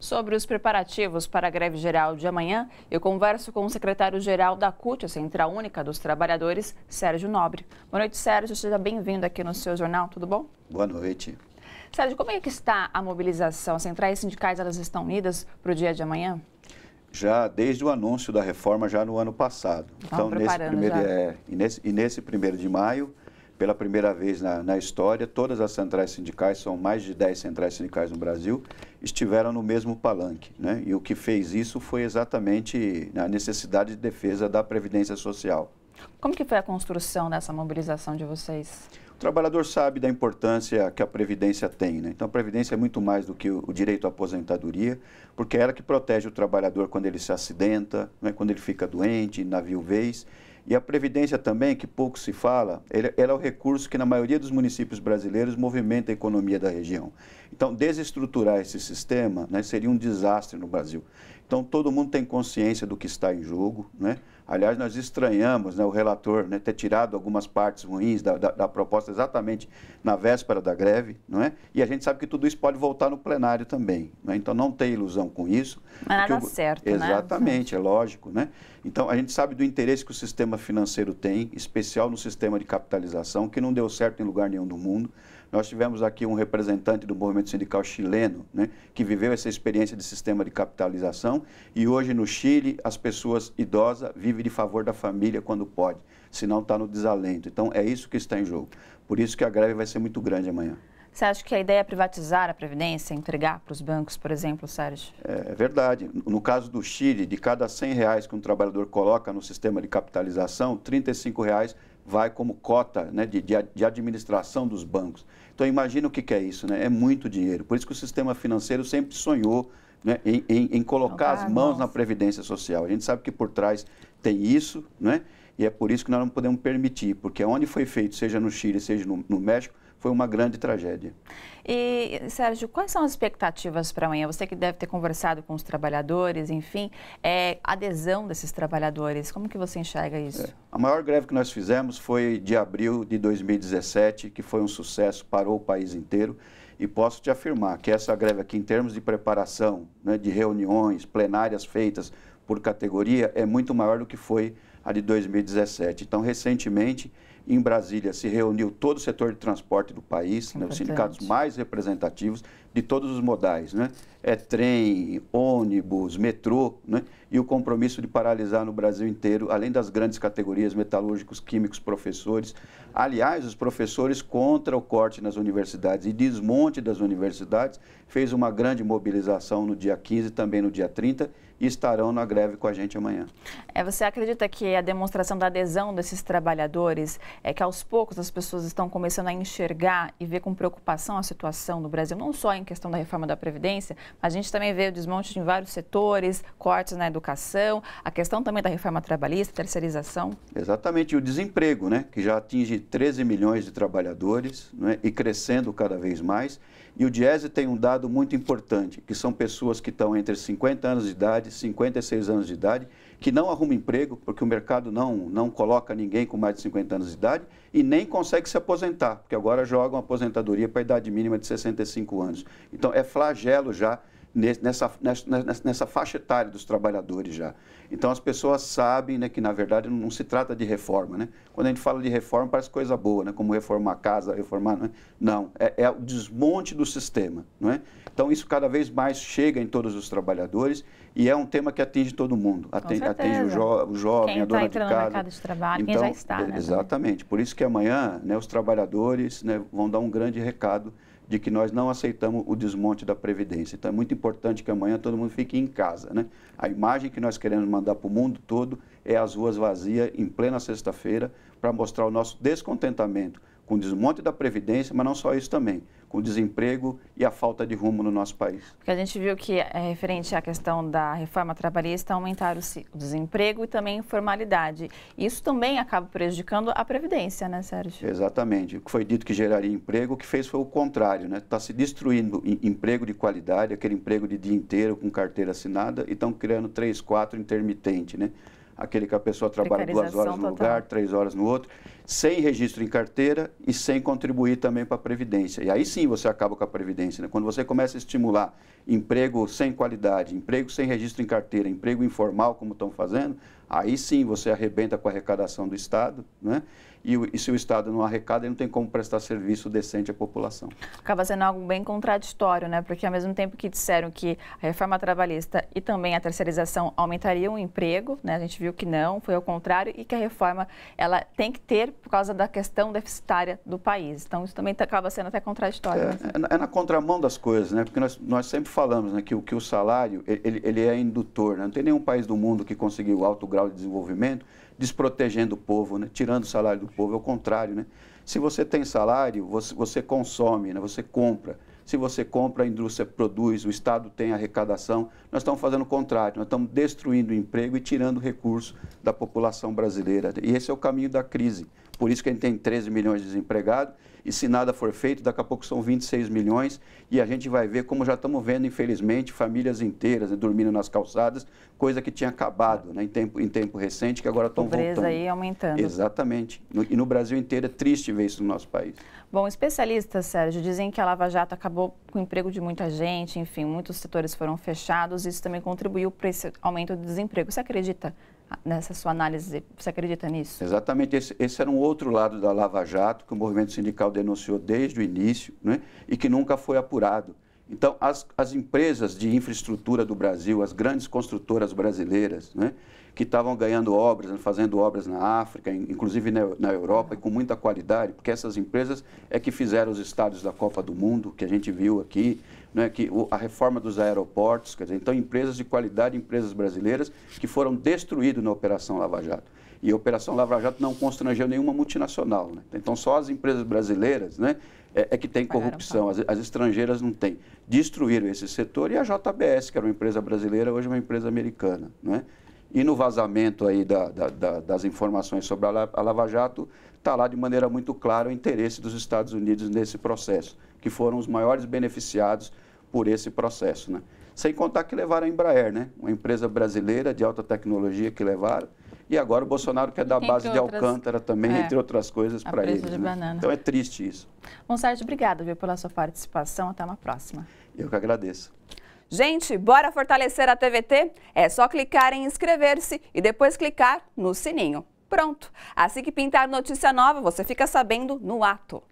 Sobre os preparativos para a greve geral de amanhã, eu converso com o secretário-geral da CUT, a Central Única dos Trabalhadores, Sérgio Nobre. Boa noite, Sérgio. Seja bem-vindo aqui no seu jornal, tudo bom? Boa noite. Sérgio, como é que está a mobilização? As centrais sindicais elas estão unidas para o dia de amanhã? Já desde o anúncio da reforma, já no ano passado. Estão então, nesse primeiro, é, e, nesse, e nesse primeiro de maio, pela primeira vez na, na, história, todas as centrais sindicais, são mais de 10 centrais sindicais no Brasil, estiveram no mesmo palanque. Né? E o que fez isso foi exatamente a necessidade de defesa da Previdência Social. Como que foi a construção dessa mobilização de vocês? O trabalhador sabe da importância que a Previdência tem. Né? Então, a Previdência é muito mais do que o direito à aposentadoria, porque é ela que protege o trabalhador quando ele se acidenta, né? quando ele fica doente, na viuvez. vez e a Previdência também, que pouco se fala, ela é o recurso que na maioria dos municípios brasileiros movimenta a economia da região. Então, desestruturar esse sistema né, seria um desastre no Brasil. Então, todo mundo tem consciência do que está em jogo. Né? Aliás, nós estranhamos né, o relator né, ter tirado algumas partes ruins da, da, da, proposta exatamente na véspera da greve. Não é? E a gente sabe que tudo isso pode voltar no plenário também. Né? Então, não tem ilusão com isso. Mas nada o... certo, né? Exatamente, né? é lógico. Né? Então, a gente sabe do interesse que o sistema financeiro tem, especial no sistema de capitalização, que não deu certo em lugar nenhum do mundo. Nós tivemos aqui um representante do movimento sindical chileno, né, que viveu essa experiência de sistema de capitalização, e hoje no Chile as pessoas idosas vivem de favor da família quando pode, senão está no desalento. Então, é isso que está em jogo. Por isso que a greve vai ser muito grande amanhã. Você acha que a ideia é privatizar a Previdência, entregar para os bancos, por exemplo, Sérgio? É, é verdade. No caso do Chile, de cada 100 reais que um trabalhador coloca no sistema de capitalização, 35 reais vai como cota né, de, de, administração dos bancos. Então, imagina o que, que é isso, né? É muito dinheiro. Por isso que o sistema financeiro sempre sonhou né, em, em, em, colocar as ah, mãos na Previdência Social. A gente sabe que por trás tem isso, né? E é por isso que nós não podemos permitir, porque onde foi feito, seja no Chile, seja no, no México, foi uma grande tragédia. E, Sérgio, quais são as expectativas para amanhã? Você que deve ter conversado com os trabalhadores, enfim, é, adesão desses trabalhadores, como que você enxerga isso? É. A maior greve que nós fizemos foi de abril de 2017, que foi um sucesso, parou o país inteiro. E posso te afirmar que essa greve aqui, em termos de preparação, né, de reuniões, plenárias feitas por categoria, é muito maior do que foi a de 2017. Então, recentemente, em Brasília, se reuniu todo o setor de transporte do país, né, os sindicatos mais representativos de todos os modais, né? É trem, ônibus, metrô, né? E o compromisso de paralisar no Brasil inteiro, além das grandes categorias metalúrgicos, químicos, professores. Aliás, os professores contra o corte nas universidades e desmonte das universidades, fez uma grande mobilização no dia 15 também no dia 30 e estarão na greve com a gente amanhã. É, você acredita que a demonstração da adesão desses trabalhadores é que aos poucos as pessoas estão começando a enxergar e ver com preocupação a situação no Brasil, não só em questão da reforma da Previdência, mas a gente também vê o desmonte em vários setores, cortes na educação, a questão também da reforma trabalhista, terceirização. Exatamente, e o desemprego, né, que já atinge 13 milhões de trabalhadores né, e crescendo cada vez mais. E o Diese tem um dado muito importante, que são pessoas que estão entre 50 anos de idade, 56 anos de idade, que não arrumam emprego, porque o mercado não, não coloca ninguém com mais de 50 anos de idade, e nem consegue se aposentar, porque agora jogam aposentadoria para a idade mínima de 65 anos. Então, é flagelo já nessa, nessa, nessa faixa etária dos trabalhadores já. Então as pessoas sabem né, que, na verdade, não se trata de reforma. Né? Quando a gente fala de reforma, parece coisa boa, né? como reformar a casa, reformar. Não, é, não, é, é o desmonte do sistema. Não é? Então isso cada vez mais chega em todos os trabalhadores e é um tema que atinge todo mundo. Atinge, atinge o, jo, o, jovem, quem a dona tá de casa. no mercado de trabalho, então, quem já está. Né, exatamente. Por isso que amanhã né, os trabalhadores né, vão dar um grande recado de que nós não aceitamos o desmonte da Previdência. Então é muito importante que amanhã todo mundo fique em casa. Né? A imagem que nós queremos mandar para o mundo todo é as ruas vazias em plena sexta-feira para mostrar o nosso descontentamento com o desmonte da Previdência, mas não só isso também, com o desemprego e a falta de rumo no nosso país. Porque a gente viu que, eh, referente à questão da reforma trabalhista, aumentaram o desemprego e também a informalidade. Isso também acaba prejudicando a Previdência, né, Sérgio? Exatamente. O que foi dito que geraria emprego, o que fez foi o contrário, né? Está se destruindo emprego de qualidade, aquele emprego de dia inteiro com carteira assinada, e estão criando três, quatro intermitente, né? aquele que a pessoa trabalha duas horas num lugar, três horas no outro, sem registro em carteira e sem contribuir também para a Previdência. E aí sim você acaba com a Previdência. Né? Quando você começa a estimular emprego sem qualidade, emprego sem registro em carteira, emprego informal, como estão fazendo, aí sim você arrebenta com a arrecadação do Estado, né? e, e se o Estado não arrecada, ele não tem como prestar serviço decente à população. Acaba sendo algo bem contraditório, né? Porque ao mesmo tempo que disseram que a reforma trabalhista e também a terceirização aumentariam o emprego, né? A gente viu que não, foi ao contrário e que a reforma ela tem que ter por causa da questão deficitária do país. Então isso também tá, acaba sendo até contraditório. É, né? é, na, é, é na, contramão das coisas, né? Porque nós, nós sempre falamos né, que, que o salário ele, ele é indutor, né? Não tem nenhum país do mundo que conseguiu alto grau de desenvolvimento desprotegendo o povo, né? tirando o salário do povo, é o contrário. Né? Se você tem salário, você, você consome, né? você compra. Se você compra, a indústria produz, o Estado tem arrecadação. Nós estamos fazendo o contrário, nós estamos destruindo o emprego e tirando recursos da população brasileira. E esse é o caminho da crise. Por isso que a gente tem 13 milhões de desempregados e se nada for feito, daqui a pouco são 26 milhões e a gente vai ver como já estamos vendo, infelizmente, famílias inteiras né, dormindo nas calçadas, coisa que tinha acabado né, em, tempo, em tempo recente, que agora estão voltando. Pobreza aí aumentando. Exatamente. No, e no Brasil inteiro é triste ver isso no nosso país. Bom, especialistas, Sérgio, dizem que a Lava Jato acabou com o emprego de muita gente, enfim, muitos setores foram fechados, isso também contribuiu para esse aumento do desemprego. Você acredita nessa sua análise? Você acredita nisso? Exatamente. Esse, esse era um outro lado da Lava Jato que o movimento sindical denunciou desde o início né, e que nunca foi apurado. Então, as, as empresas de infraestrutura do Brasil, as grandes construtoras brasileiras, né, que estavam ganhando obras, fazendo obras na África, inclusive na, na Europa, e com muita qualidade, porque essas empresas é que fizeram os estádios da Copa do Mundo, que a gente viu aqui, né, que o, a reforma dos aeroportos, quer dizer, então empresas de qualidade, empresas brasileiras, que foram destruídas na Operação Lava Jato. E a Operação Lava Jato não constrangeu nenhuma multinacional. Né? Então, só as empresas brasileiras né, é, é que tem corrupção, as, as, estrangeiras não têm. Destruíram esse setor e a JBS, que era uma empresa brasileira, hoje é uma empresa americana. Né? E no vazamento aí da, da, da, das informações sobre a Lava Jato, está lá de maneira muito clara o interesse dos Estados Unidos nesse processo, que foram os maiores beneficiados por esse processo. Né? Sem contar que levaram a Embraer, né? uma empresa brasileira de alta tecnologia que levaram, e agora o Bolsonaro quer dar a base de Alcântara também, é. entre outras coisas, para ele. Né? Então é triste isso. Bom, Sérgio, obrigada pela sua participação. Até uma próxima. Eu que agradeço. Gente, bora fortalecer a TVT? É só clicar em inscrever-se e depois clicar no sininho. Pronto! Assim que pintar notícia nova, você fica sabendo no ato.